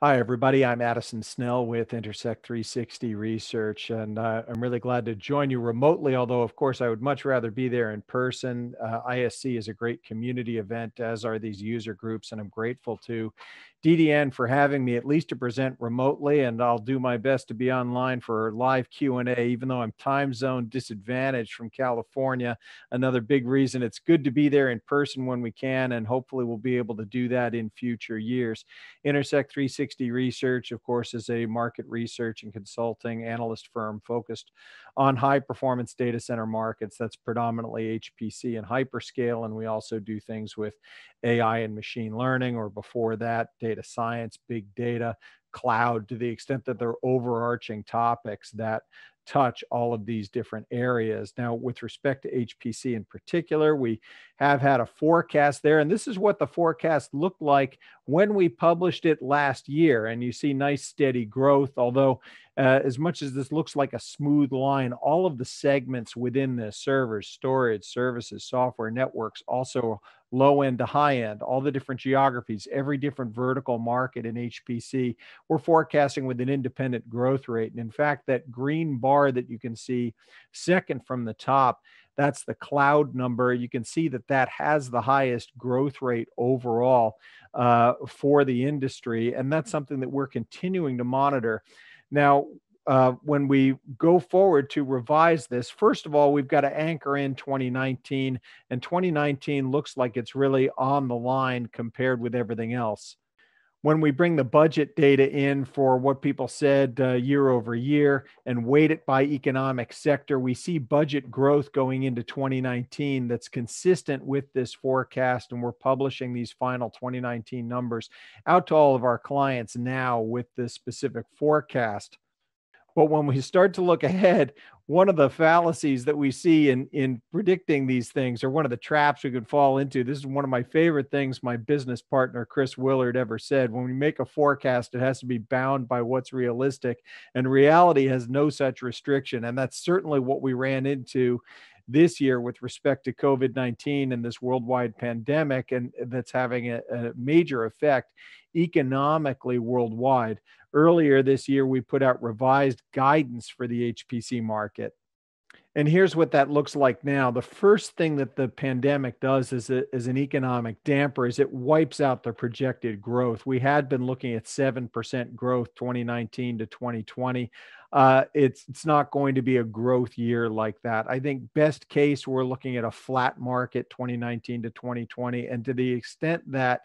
Hi, everybody. I'm Addison Snell with Intersect 360 Research, and uh, I'm really glad to join you remotely, although, of course, I would much rather be there in person. Uh, ISC is a great community event, as are these user groups, and I'm grateful to DDN for having me at least to present remotely, and I'll do my best to be online for live Q&A, even though I'm time zone disadvantaged from California. Another big reason it's good to be there in person when we can, and hopefully we'll be able to do that in future years. Intersect 360 360 Research, of course, is a market research and consulting analyst firm focused on high performance data center markets. That's predominantly HPC and hyperscale. And we also do things with AI and machine learning, or before that, data science, big data, cloud to the extent that they're overarching topics that touch all of these different areas. Now, with respect to HPC in particular, we have had a forecast there, and this is what the forecast looked like when we published it last year. And you see nice steady growth, although, uh, as much as this looks like a smooth line, all of the segments within the servers, storage, services, software, networks also low end to high end, all the different geographies, every different vertical market in HPC. We're forecasting with an independent growth rate. And in fact, that green bar that you can see second from the top, that's the cloud number. You can see that that has the highest growth rate overall uh, for the industry. And that's something that we're continuing to monitor. Now, uh, when we go forward to revise this, first of all, we've got to anchor in 2019, and 2019 looks like it's really on the line compared with everything else. When we bring the budget data in for what people said uh, year over year and weight it by economic sector, we see budget growth going into 2019 that's consistent with this forecast. And we're publishing these final 2019 numbers out to all of our clients now with this specific forecast but when we start to look ahead, one of the fallacies that we see in, in predicting these things, or one of the traps we could fall into, this is one of my favorite things my business partner, Chris Willard, ever said. When we make a forecast, it has to be bound by what's realistic, and reality has no such restriction. And that's certainly what we ran into this year with respect to COVID 19 and this worldwide pandemic, and that's having a, a major effect economically worldwide. Earlier this year, we put out revised guidance for the HPC market. And here's what that looks like now. The first thing that the pandemic does is, a, an economic damper is it wipes out the projected growth. We had been looking at 7% growth 2019 to 2020. Uh, it's, it's not going to be a growth year like that. I think best case, we're looking at a flat market 2019 to 2020. And to the extent that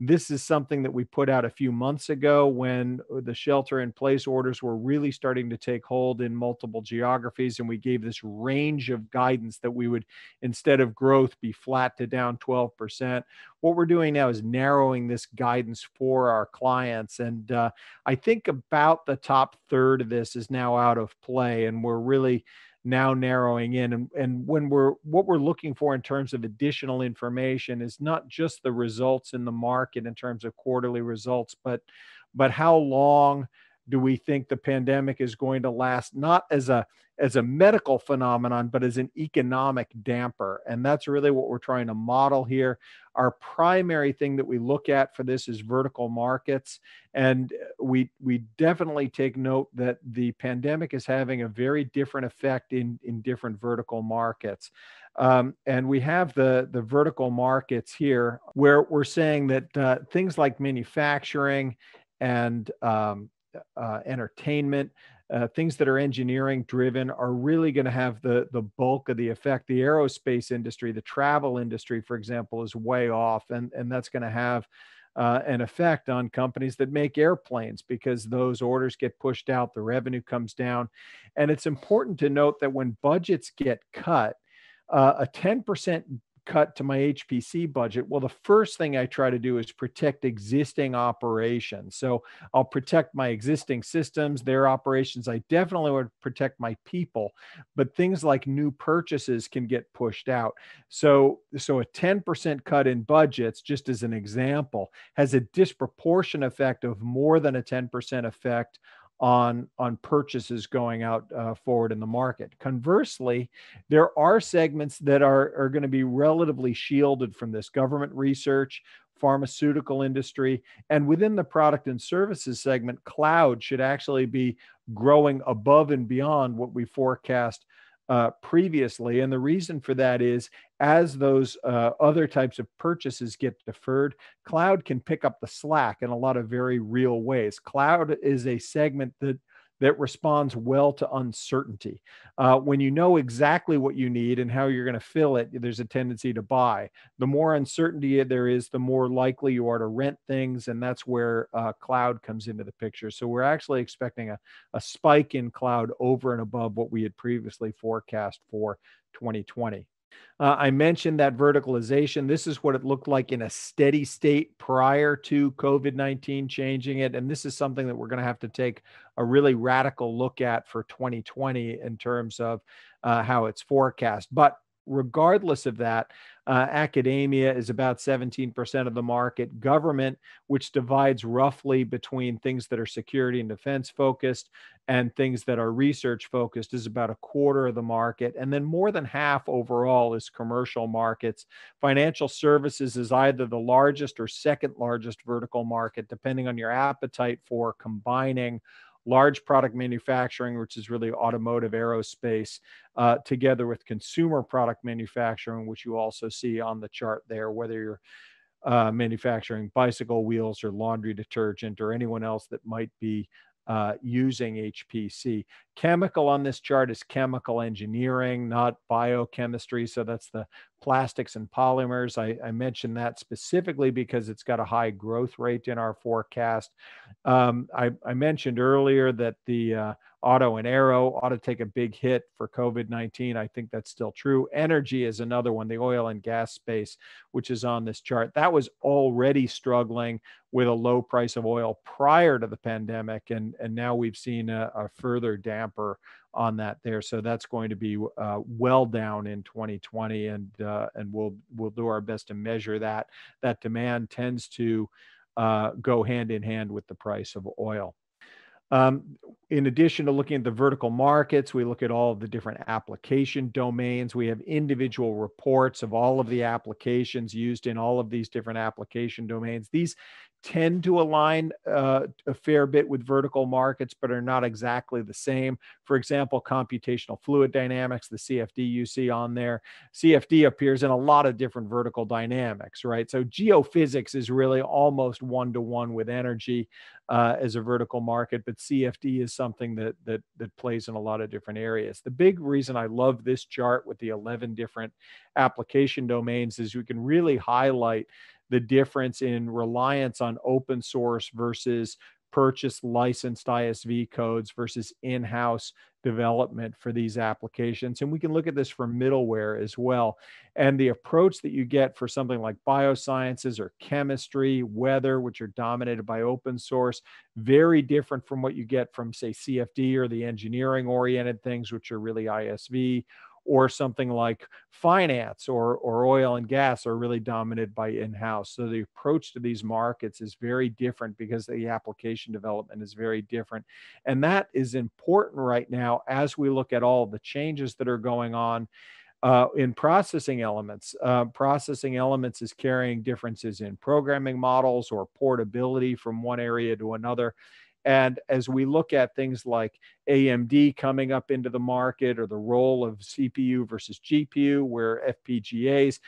this is something that we put out a few months ago when uh, the shelter in place orders were really starting to take hold in multiple geographies. And we gave this range of guidance that we would, instead of growth, be flat to down 12%. What we're doing now is narrowing this guidance for our clients. And uh, I think about the top third of this is now out of play. And we're really now narrowing in and, and when we're what we're looking for in terms of additional information is not just the results in the market in terms of quarterly results but but how long do we think the pandemic is going to last not as a as a medical phenomenon but as an economic damper and that's really what we're trying to model here our primary thing that we look at for this is vertical markets and we we definitely take note that the pandemic is having a very different effect in in different vertical markets um, and we have the the vertical markets here where we're saying that uh, things like manufacturing and um, uh, entertainment, uh, things that are engineering driven are really going to have the the bulk of the effect. The aerospace industry, the travel industry, for example, is way off, and and that's going to have uh, an effect on companies that make airplanes because those orders get pushed out, the revenue comes down, and it's important to note that when budgets get cut, uh, a 10% cut to my HPC budget? Well, the first thing I try to do is protect existing operations. So I'll protect my existing systems, their operations. I definitely would protect my people, but things like new purchases can get pushed out. So, so a 10% cut in budgets, just as an example, has a disproportionate effect of more than a 10% effect on on purchases going out uh, forward in the market. Conversely, there are segments that are are going to be relatively shielded from this government research, pharmaceutical industry, and within the product and services segment, cloud should actually be growing above and beyond what we forecast uh, previously. And the reason for that is as those uh, other types of purchases get deferred, cloud can pick up the slack in a lot of very real ways. Cloud is a segment that that responds well to uncertainty. Uh, when you know exactly what you need and how you're going to fill it, there's a tendency to buy. The more uncertainty there is, the more likely you are to rent things. And that's where uh, cloud comes into the picture. So we're actually expecting a, a spike in cloud over and above what we had previously forecast for 2020. Uh, I mentioned that verticalization. This is what it looked like in a steady state prior to COVID 19 changing it. And this is something that we're going to have to take a really radical look at for 2020 in terms of uh, how it's forecast. But regardless of that, uh, academia is about 17% of the market. Government, which divides roughly between things that are security and defense focused and things that are research focused, is about a quarter of the market. And then more than half overall is commercial markets. Financial services is either the largest or second largest vertical market, depending on your appetite for combining large product manufacturing, which is really automotive aerospace, uh, together with consumer product manufacturing, which you also see on the chart there, whether you're uh, manufacturing bicycle wheels or laundry detergent or anyone else that might be uh, using HPC. Chemical on this chart is chemical engineering, not biochemistry. So that's the plastics and polymers. I, I mentioned that specifically because it's got a high growth rate in our forecast. Um, I, I, mentioned earlier that the uh, auto and aero ought to take a big hit for COVID 19. I think that's still true. Energy is another one, the oil and gas space, which is on this chart. That was already struggling with a low price of oil prior to the pandemic. And, and now we've seen a, a further damper on that there. So that's going to be uh, well down in 2020. And uh, uh, and we'll we'll do our best to measure that. That demand tends to uh, go hand in hand with the price of oil. Um, in addition to looking at the vertical markets, we look at all of the different application domains. We have individual reports of all of the applications used in all of these different application domains. These tend to align uh, a fair bit with vertical markets, but are not exactly the same. For example, computational fluid dynamics, the CFD you see on there, CFD appears in a lot of different vertical dynamics, right? So geophysics is really almost one to one with energy uh, as a vertical market, but CFD is something that that that plays in a lot of different areas. The big reason I love this chart with the 11 different application domains is we can really highlight the difference in reliance on open source versus purchase licensed ISV codes versus in house development for these applications. And we can look at this for middleware as well. And the approach that you get for something like biosciences or chemistry, weather, which are dominated by open source, very different from what you get from, say, CFD or the engineering oriented things, which are really ISV or something like finance or, or oil and gas are really dominated by in-house. So the approach to these markets is very different because the application development is very different. And that is important right now as we look at all the changes that are going on. Uh, in processing elements. Uh, processing elements is carrying differences in programming models or portability from one area to another. And as we look at things like AMD coming up into the market or the role of CPU versus GPU, where FPGAs,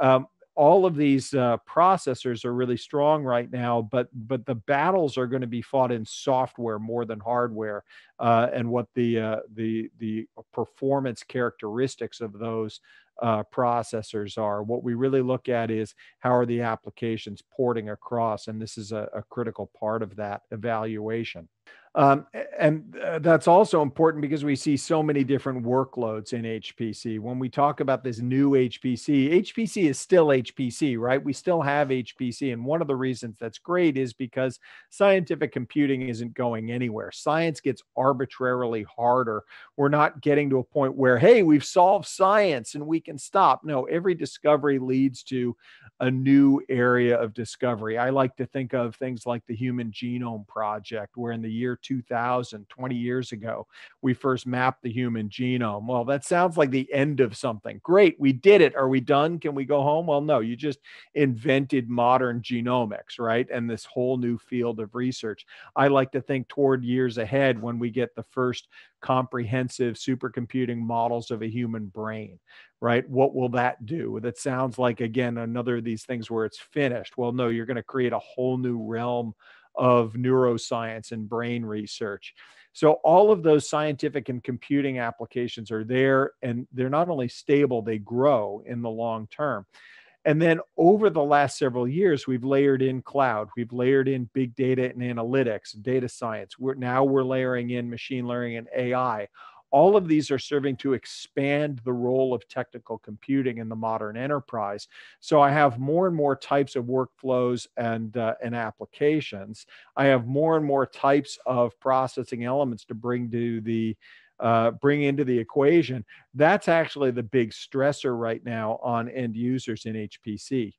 um, all of these uh, processors are really strong right now, but but the battles are going to be fought in software more than hardware, uh, and what the uh, the the performance characteristics of those uh, processors are. What we really look at is how are the applications porting across, and this is a, a critical part of that evaluation. Um, and uh, that's also important because we see so many different workloads in HPC. When we talk about this new HPC, HPC is still HPC, right? We still have HPC. And one of the reasons that's great is because scientific computing isn't going anywhere. Science gets arbitrarily harder. We're not getting to a point where, hey, we've solved science and we can stop. No, every discovery leads to a new area of discovery. I like to think of things like the Human Genome Project, where in the year 2000, 20 years ago, we first mapped the human genome. Well, that sounds like the end of something. Great, we did it. Are we done? Can we go home? Well, no, you just invented modern genomics, right? And this whole new field of research. I like to think toward years ahead when we get the first comprehensive supercomputing models of a human brain, right? What will that do? That sounds like, again, another of these things where it's finished. Well, no, you're going to create a whole new realm of neuroscience and brain research. So all of those scientific and computing applications are there and they're not only stable, they grow in the long term. And then over the last several years, we've layered in cloud, we've layered in big data and analytics, data science. We're now we're layering in machine learning and AI all of these are serving to expand the role of technical computing in the modern enterprise. So I have more and more types of workflows and, uh, and applications. I have more and more types of processing elements to bring to the uh, bring into the equation. That's actually the big stressor right now on end users in HPC.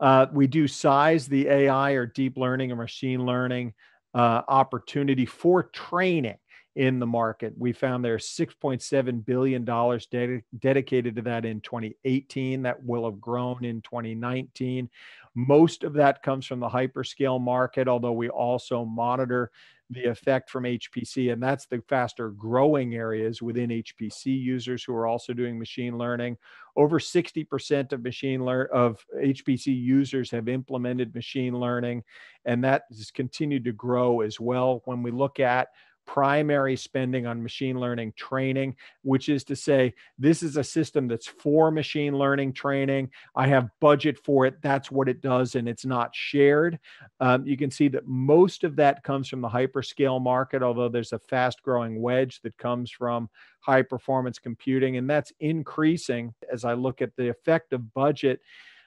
Uh, we do size the AI or deep learning or machine learning uh, opportunity for training in the market. We found there's $6.7 billion dedicated to that in 2018. That will have grown in 2019. Most of that comes from the hyperscale market, although we also monitor the effect from HPC. And that's the faster growing areas within HPC users who are also doing machine learning. Over 60% of machine learn of HPC users have implemented machine learning, and that has continued to grow as well. When we look at primary spending on machine learning training, which is to say, this is a system that's for machine learning training. I have budget for it. That's what it does, and it's not shared. Um, you can see that most of that comes from the hyperscale market, although there's a fast growing wedge that comes from high performance computing, and that's increasing as I look at the effect of budget.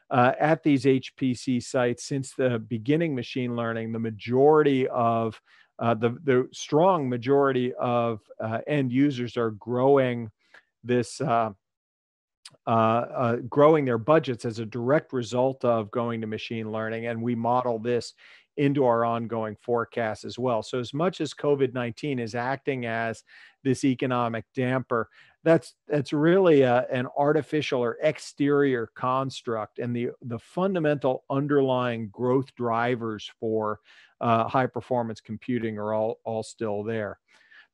Uh, at these HPC sites, since the beginning machine learning, the majority of uh, the, the strong majority of uh, end users are growing this uh, uh, uh, growing their budgets as a direct result of going to machine learning and we model this into our ongoing forecasts as well so as much as covid-19 is acting as this economic damper that's that's really a, uh, an artificial or exterior construct and the the fundamental underlying growth drivers for uh, high performance computing are all, all still there.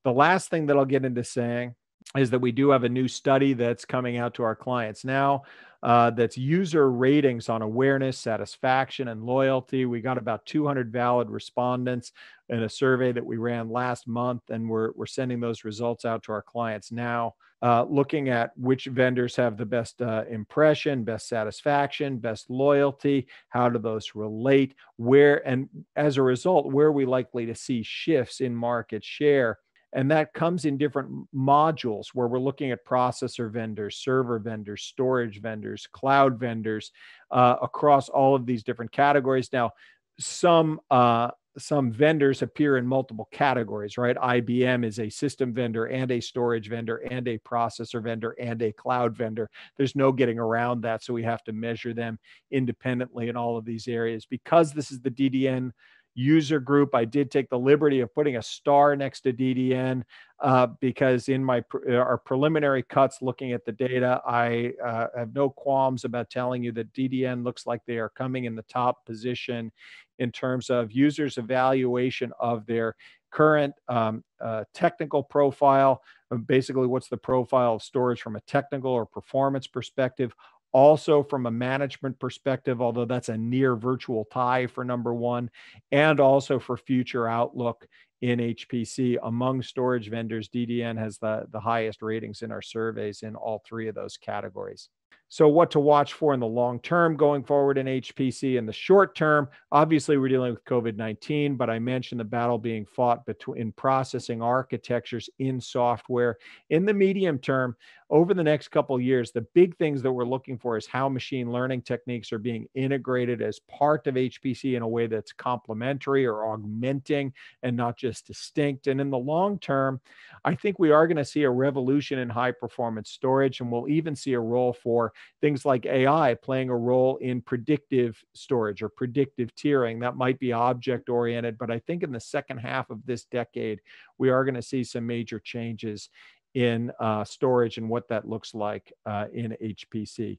The last thing that I'll get into saying is that we do have a new study that's coming out to our clients now uh, that's user ratings on awareness, satisfaction, and loyalty. We got about 200 valid respondents in a survey that we ran last month, and we're, we're sending those results out to our clients now. Uh, looking at which vendors have the best uh, impression, best satisfaction, best loyalty, how do those relate, where, and as a result, where are we likely to see shifts in market share and that comes in different modules where we're looking at processor vendors, server vendors, storage vendors, cloud vendors uh, across all of these different categories. Now, some uh, some vendors appear in multiple categories, right? IBM is a system vendor and a storage vendor and a processor vendor and a cloud vendor. There's no getting around that. So we have to measure them independently in all of these areas. Because this is the DDN user group. I did take the liberty of putting a star next to DDN uh, because in my uh, our preliminary cuts, looking at the data, I uh, have no qualms about telling you that DDN looks like they are coming in the top position in terms of users' evaluation of their current um, uh, technical profile, basically what's the profile of storage from a technical or performance perspective, also from a management perspective, although that's a near virtual tie for number one, and also for future outlook in HPC. Among storage vendors, DDN has the, the highest ratings in our surveys in all three of those categories. So, what to watch for in the long term going forward in HPC? In the short term, obviously, we're dealing with COVID 19, but I mentioned the battle being fought between processing architectures in software. In the medium term, over the next couple years, the big things that we're looking for is how machine learning techniques are being integrated as part of HPC in a way that's complementary or augmenting and not just distinct. And in the long term, I think we are going to see a revolution in high performance storage, and we'll even see a role for things like AI playing a role in predictive storage or predictive tiering. That might be object oriented, but I think in the second half of this decade, we are going to see some major changes in uh, storage and what that looks like uh, in HPC.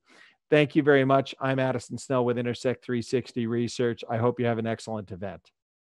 Thank you very much. I'm Addison Snell with Intersect 360 Research. I hope you have an excellent event.